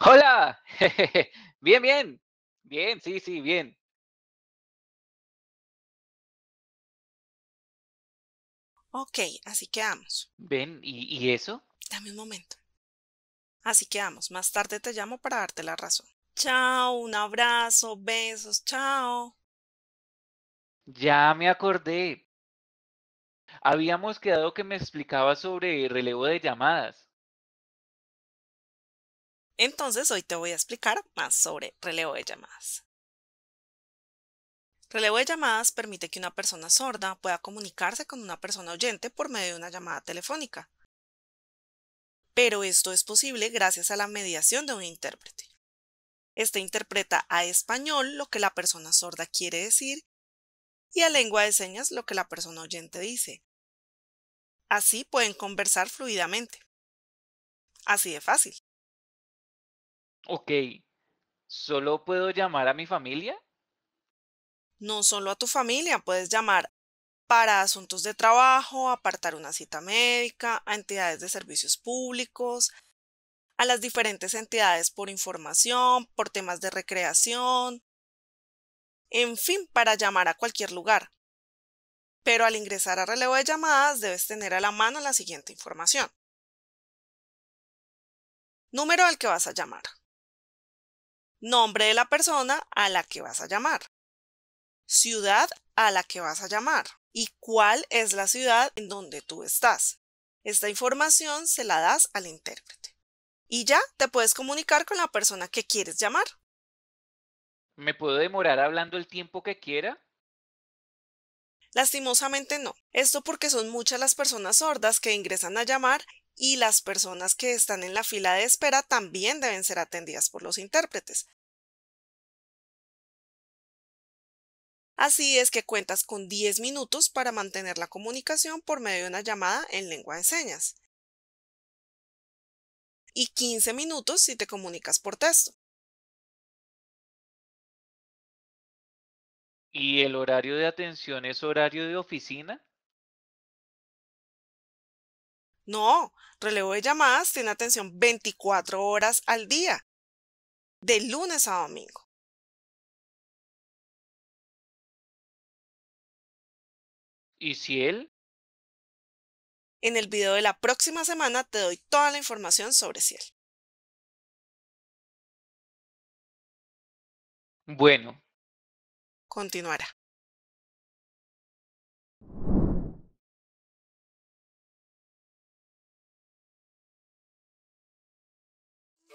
Hola, bien, bien, bien, sí, sí, bien. Ok, así quedamos. Ven, ¿y, y eso? Dame un momento. Así quedamos. Más tarde te llamo para darte la razón. Chao, un abrazo, besos, chao. Ya me acordé. Habíamos quedado que me explicaba sobre relevo de llamadas. Entonces hoy te voy a explicar más sobre relevo de llamadas. Relevo de llamadas permite que una persona sorda pueda comunicarse con una persona oyente por medio de una llamada telefónica. Pero esto es posible gracias a la mediación de un intérprete. Este interpreta a español lo que la persona sorda quiere decir y a lengua de señas lo que la persona oyente dice. Así pueden conversar fluidamente. Así de fácil. Ok, ¿solo puedo llamar a mi familia? No solo a tu familia, puedes llamar para asuntos de trabajo, apartar una cita médica, a entidades de servicios públicos, a las diferentes entidades por información, por temas de recreación, en fin, para llamar a cualquier lugar. Pero al ingresar a relevo de llamadas debes tener a la mano la siguiente información. Número al que vas a llamar nombre de la persona a la que vas a llamar, ciudad a la que vas a llamar y cuál es la ciudad en donde tú estás. Esta información se la das al intérprete. Y ya te puedes comunicar con la persona que quieres llamar. ¿Me puedo demorar hablando el tiempo que quiera? Lastimosamente no. Esto porque son muchas las personas sordas que ingresan a llamar y las personas que están en la fila de espera también deben ser atendidas por los intérpretes. Así es que cuentas con 10 minutos para mantener la comunicación por medio de una llamada en lengua de señas y 15 minutos si te comunicas por texto. ¿Y el horario de atención es horario de oficina? No, relevo de llamadas tiene atención 24 horas al día, de lunes a domingo. ¿Y si él? En el video de la próxima semana te doy toda la información sobre Ciel. Bueno. Continuará.